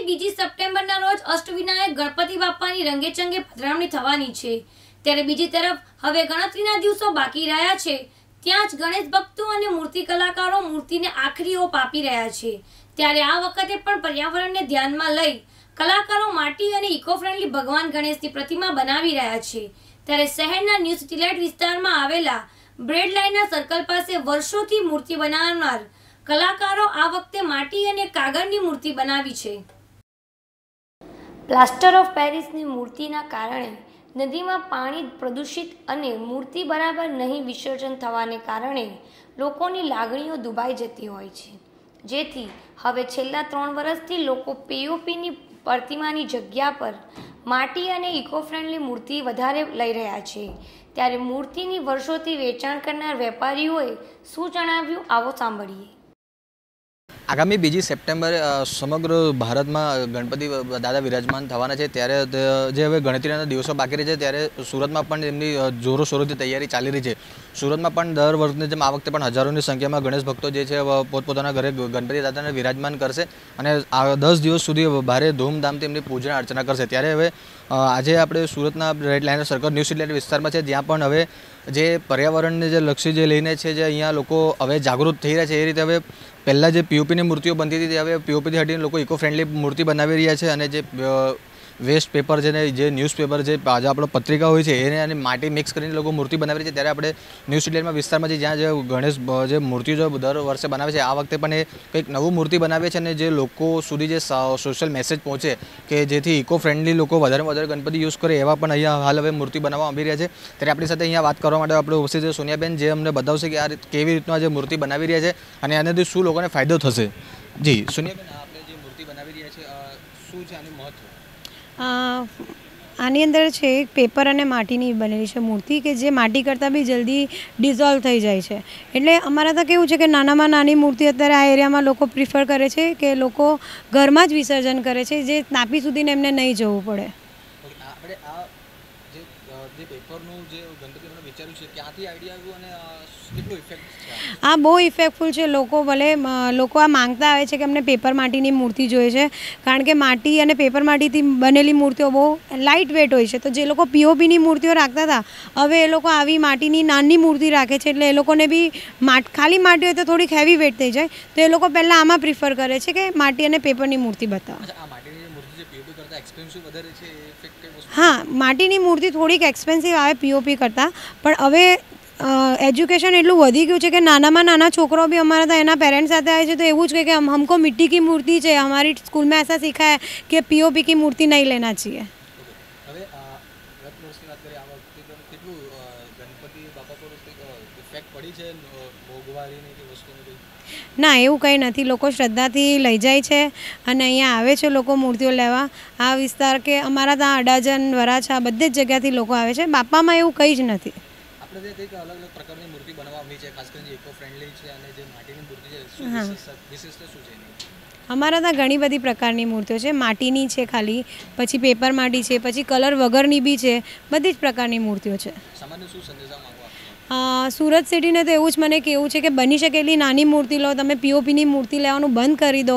આગામી બીજી સપ્ટેમ્બરના રોજ અષ્ટવિનાયક ગણપતિ બાપાની રંગેચંગે પધરામણી થવાની છે ત્યારે બીજી તરફ હવે ગણતરીના દિવસો બાકી રહ્યા છે ત્યાં જ ગણેશ ભક્તો અને મૂર્તિ કલાકારો મૂર્તિને આખરી ઓપ આપી રહ્યા છે ત્યારે આ વખતે પણ પર્યાવરણને ધ્યાનમાં લઈ કલાકારો માટી અને ઇકો ફ્રેન્ડલી ભગવાન ગણેશની પ્રતિમા બનાવી રહ્યા છે ત્યારે શહેરના ન્યૂ સિટીલાઇટ વિસ્તારમાં આવેલા બ્રેડ લાઇનના સર્કલ પાસે વર્ષોથી મૂર્તિ બનાવનાર કલાકારો આ વખતે માટી અને કાગળની મૂર્તિ બનાવી છે પ્લાસ્ટર ઓફ પેરિસની મૂર્તિના કારણે નદીમાં પાણી પ્રદૂષિત અને મૂર્તિ બરાબર નહીં વિસર્જન થવાને કારણે લોકોની લાગણીઓ દુભાઈ જતી હોય છે જેથી હવે છેલ્લા ત્રણ વર્ષથી લોકો પીઓપીની પ્રતિમાની જગ્યા પર માટી અને ઇકો ફ્રેન્ડલી મૂર્તિ વધારે લઈ રહ્યા છે ત્યારે મૂર્તિની વર્ષોથી વેચાણ કરનાર વેપારીઓએ શું જણાવ્યું આવો સાંભળીએ આગામી બીજી સપ્ટેમ્બરે સમગ્ર ભારતમાં ગણપતિ દાદા વિરાજમાન થવાના છે ત્યારે જે હવે ગણતરીના દિવસો બાકી રહે છે ત્યારે સુરતમાં પણ એમની જોરોશોરોથી તૈયારી ચાલી રહી છે સુરતમાં પણ દર વર્ષની જેમ આ વખતે પણ હજારોની સંખ્યામાં ગણેશ ભક્તો જે છે પોતપોતાના ઘરે ગણપતિ દાદાને વિરાજમાન કરશે અને આ દસ દિવસ સુધી ભારે ધૂમધામથી એમની પૂજા અર્ચના કરશે ત્યારે હવે આજે આપણે સુરતના red line circle new city વિસ્તારમાં છે જ્યાં પણ હવે જે પર્યાવરણને જે લક્ષ્ય જે લઈને છે જે અહીંયા લોકો હવે જાગૃત થઈ રહ્યા છે એ રીતે હવે પહેલાં જે પીઓપીની મૂર્તિઓ બનતી હતી તે હવે પીઓપીથી હટીને લોકો ઇકો ફ્રેન્ડલી મૂર્તિ બનાવી રહ્યા છે અને જે વેસ્ટ પેપર છે ને જે ન્યૂઝપેપર જે આજે આપણો પત્રિકા હોય છે એને અને માટી મિક્સ કરીને લોકો મૂર્તિ બનાવે છે ત્યારે આપણે ન્યૂઝીલેન્ડમાં વિસ્તારમાં જે જ્યાં જે ગણેશ જે મૂર્તિઓ જે દર વર્ષે બનાવે છે આ વખતે પણ એ કંઈક નવું મૂર્તિ બનાવે છે અને જે લોકો સુધી જે સોશિયલ મેસેજ પહોંચે કે જેથી ઇકો ફ્રેન્ડલી લોકો વધારે વધારે ગણપતિ યુઝ કરે એવા પણ અહીંયા હાલ હવે મૂર્તિ બનાવવા આવી રહ્યા છે ત્યારે આપણી સાથે અહીંયા વાત કરવા માટે આપણે ઉપસ્થિત છે સોનિયાબેન જે અમને બતાવશે કે આ કેવી રીતના જે મૂર્તિ બનાવી રહ્યા છે અને આનાથી શું લોકોને ફાયદો થશે જી સોનિયાબેન આપણે જે મૂર્તિ બનાવી રહ્યા છે શું છે આનું મહત્વ આની અંદર છે એક પેપર અને માટીની બનેલી છે મૂર્તિ કે જે માટી કરતાં બી જલ્દી ડિઝોલ્વ થઈ જાય છે એટલે અમારા તો કેવું છે કે નાનામાં નાની મૂર્તિ અત્યારે આ એરિયામાં લોકો પ્રિફર કરે છે કે લોકો ઘરમાં જ વિસર્જન કરે છે જે તાપી સુધીને એમને નહીં જવું પડે જે પેપરનું જે ગણતરી વિચાર્યું છે ક્યાંથી આઈડિયા આવ્યું અને કેટલો ઇફેક્ટ છે આ બહુ ઇફેક્ટફુલ છે લોકો ભલે લોકો આ માંગતા આવે છે કે અમને પેપર માટીની મૂર્તિ જોઈએ છે કારણ કે માટી અને પેપર માટીથી બનેલી મૂર્તિઓ બહુ લાઇટ વેટ હોય છે તો જે લોકો પીઓપીની મૂર્તિઓ રાખતા હતા હવે એ લોકો આવી માટીની નાની મૂર્તિ રાખે છે એટલે એ લોકોને બી માટ ખાલી માટી હોય તો થોડીક હેવી વેટ થઈ જાય તો એ લોકો પહેલાં આમાં પ્રિફર કરે છે કે માટી અને પેપરની મૂર્તિ બતાવવા હા માટીની મૂર્તિ થોડીક એક્સપેન્સિવ આવે પીઓપી કરતાં પણ હવે એજ્યુકેશન એટલું વધી ગયું છે કે નાનામાં નાના છોકરો બી અમારા ત્યાં એના પેરેન્ટ્સ સાથે આવે છે તો એવું જ કહે કે હમકો મિટ્ટી કી મૂર્તિ છે અમારી સ્કૂલમાં એસા શીખાય કે પીઓપી કી મૂર્તિ નહીં લેના चाहिए ના એવું કંઈ નથી લોકો શ્રદ્ધાથી લઈ જાય છે અને અહીંયા આવે છે લોકો મૂર્તિઓ લેવા આ વિસ્તાર કે અમારા ત્યાં અડાજન વરાછા બધી જ જગ્યાથી લોકો આવે છે બાપામાં એવું કંઈ જ નથી અમારા ત્યાં ઘણી બધી પ્રકારની મૂર્તિઓ છે માટીની છે ખાલી પછી પેપર માટી છે પછી કલર વગરની બી છે બધી જ પ્રકારની મૂર્તિઓ છે સુરત સિટીને તો એવું જ મને કેવું છે કે બની શકે એટલી નાની મૂર્તિ લો તમે પીઓપીની મૂર્તિ લેવાનું બંધ કરી દો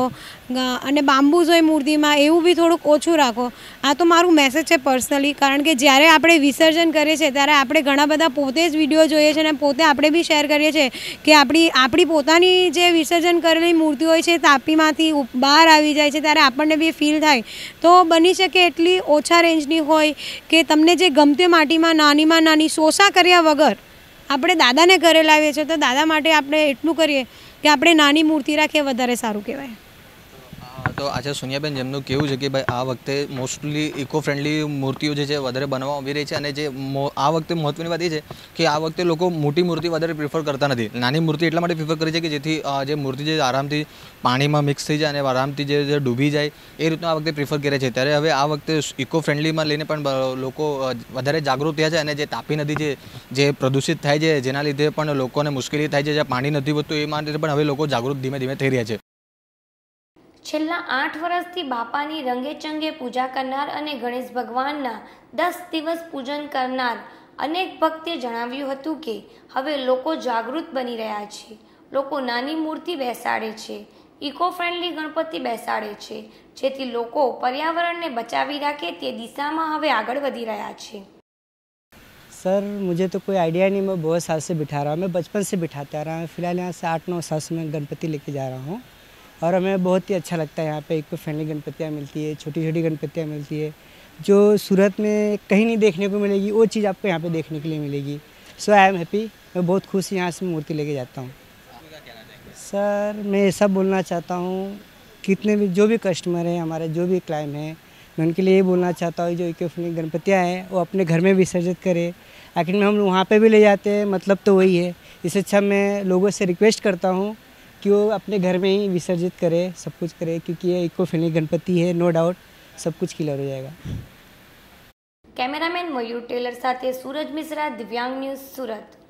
અને બાંબુઝોય મૂર્તિમાં એવું બી થોડુંક ઓછું રાખો આ તો મારું મેસેજ છે પર્સનલી કારણ કે જ્યારે આપણે વિસર્જન કરીએ છીએ ત્યારે આપણે ઘણા બધા પોતે જ વિડીયો જોઈએ છે અને પોતે આપણે બી શેર કરીએ છીએ કે આપણી આપણી પોતાની જે વિસર્જન કરેલી મૂર્તિ હોય છે તાપીમાંથી બહાર આવી જાય છે ત્યારે આપણને બી ફીલ થાય તો બની શકે એટલી ઓછા રેન્જની હોય કે તમને જે ગમતે માટીમાં નાનીમાં નાની શોષા કર્યા વગર આપણે દાદાને ઘરે લાવીએ છીએ તો દાદા માટે આપણે એટલું કરીએ કે આપણે નાની મૂર્તિ રાખીએ વધારે સારું કહેવાય તો આજે સોનિયાબેન જેમનું કેવું છે કે ભાઈ આ વખતે મોસ્ટલી ઇકો ફ્રેન્ડલી મૂર્તિઓ જે છે વધારે બનાવવામાં આવી રહી છે અને જે આ વખતે મહત્વની વાત એ છે કે આ વખતે લોકો મોટી મૂર્તિ વધારે પ્રિફર કરતા નથી નાની મૂર્તિ એટલા માટે પ્રિફર કરે છે કે જેથી જે મૂર્તિ જે આરામથી પાણીમાં મિક્સ થઈ જાય અને આરામથી જે ડૂબી જાય એ રીતનું આ વખતે પ્રિફર કરે છે ત્યારે હવે આ વખતે ઇકો ફ્રેન્ડલીમાં લઈને પણ લોકો વધારે જાગૃત થયા છે અને જે તાપી નદી છે જે પ્રદૂષિત થાય છે જેના લીધે પણ લોકોને મુશ્કેલી થાય છે જે પાણી નથી વધતું એ માટે પણ હવે લોકો જાગૃત ધીમે ધીમે થઈ રહ્યા છે છેલ્લા આઠ વર્ષથી બાપાની રંગે ચંગે પૂજા કરનાર અને ગણેશ ભગવાનના દસ દિવસ પૂજન કરનાર અનેક ભક્તે જણાવ્યું હતું કે હવે લોકો જાગૃત બની રહ્યા છે લોકો નાની મૂર્તિ બેસાડે છે ઇકો ફ્રેન્ડલી ગણપતિ બેસાડે છે જેથી લોકો પર્યાવરણને બચાવી રાખે તે દિશામાં હવે આગળ વધી રહ્યા છે સર मुझे તો કોઈ आइडिया નહીં મેં બહુ साल से बिठा મેં બચપન मैं बचपन से बिठाता रहा हूँ फिलहाल यहाँ से आठ नौ साल से मैं और हमें बहुत ही अच्छा लगता है यहाँ पे इको तो फ्रेंडली गणपतियाँ मिलती है छोटी छोटी गणपतियाँ मिलती है जो सूरत में कहीं नहीं देखने को मिलेगी वो चीज़ आपको यहाँ पे देखने के लिए मिलेगी सो आई एम हैप्पी मैं बहुत खुश यहाँ से मूर्ति लेके जाता हूँ सर मैं ऐसा बोलना चाहता हूँ कितने भी जो भी कस्टमर हैं हमारे जो भी क्लाइम हैं मैं उनके लिए ये बोलना चाहता हूँ जो इको फ्रेंडली गणपतियाँ हैं वो अपने घर में विसर्जित करें आखिर में हम वहाँ पर भी ले जाते हैं मतलब तो वही है इससे अच्छा मैं लोगों से रिक्वेस्ट करता हूँ कि वो अपने घर में ही विसर्जित करे सब कुछ करे क्योंकि ये इको फ्रेंडली गणपति है नो डाउट सब कुछ क्लियर हो जाएगा कैमरामैन मयूर टेलर साथ सूरज मिश्रा दिव्यांग न्यूज सूरत